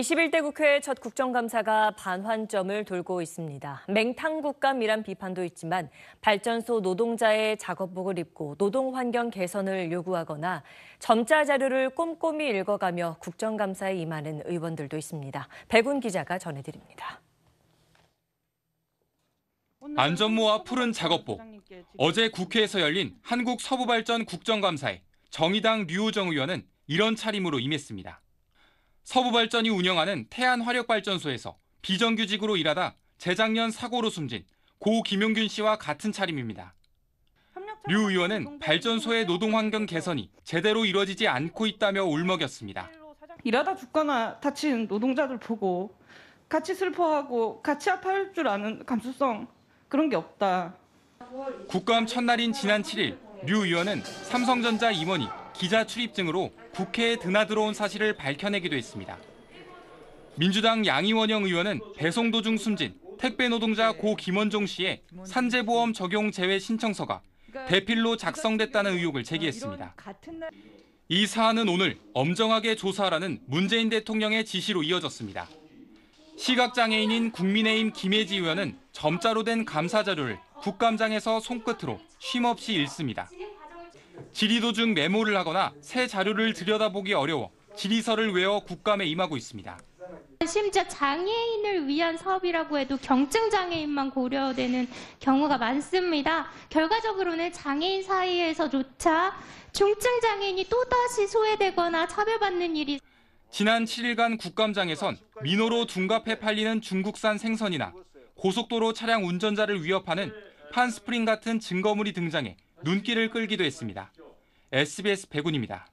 21대 국회 첫 국정감사가 반환점을 돌고 있습니다. 맹탕국감이란 비판도 있지만 발전소 노동자의 작업복을 입고 노동 환경 개선을 요구하거나 점자 자료를 꼼꼼히 읽어가며 국정감사에 임하는 의원들도 있습니다. 백운 기자가 전해드립니다. 안전모와 푸른 작업복. 어제 국회에서 열린 한국 서부발전 국정감사에 정의당 류호정 의원은 이런 차림으로 임했습니다. 서부발전이 운영하는 태안화력발전소에서 비정규직으로 일하다 재작년 사고로 숨진 고 김용균 씨와 같은 차림입니다. 류 의원은 발전소의 노동 환경 개선이 제대로 이루어지지 않고 있다며 울먹였습니다. 일하다 죽거나 다친 노동자들 보고 같이 슬퍼하고 같이 아파할 줄 아는 감수성 그런 게 없다. 국감 첫날인 지난 7일 류 의원은 삼성전자 임원이 기자 출입증으로 국회에 드나들어온 사실을 밝혀내기도 했습니다. 민주당 양이원영 의원은 배송 도중 숨진 택배 노동자 고 김원종 씨의 산재보험 적용 제외 신청서가 그러니까 대필로 작성됐다는 의혹을 제기했습니다. 이 사안은 오늘 엄정하게 조사하라는 문재인 대통령의 지시로 이어졌습니다. 시각장애인인 국민의힘 김혜지 의원은 점자로 된 감사 자료를 국감장에서 손끝으로 쉼없이 읽습니다. 지리 도중 메모를 하거나 새 자료를 들여다보기 어려워 지리서를 외워 국감에 임하고 있습니다. 심지어 장애인을 위한 사업이라고 해도 경증 장애인만 고려되는 경우가 많습니다. 결과적으로는 장애인 사이에서조차 중증 장애인이 또다시 소외되거나 차별받는 일이 지난 7일간 국감장에선 민호로 둔갑해 팔리는 중국산 생선이나 고속도로 차량 운전자를 위협하는 판스프링 같은 증거물이 등장해 눈길을 끌기도 했습니다. SBS 백운입니다.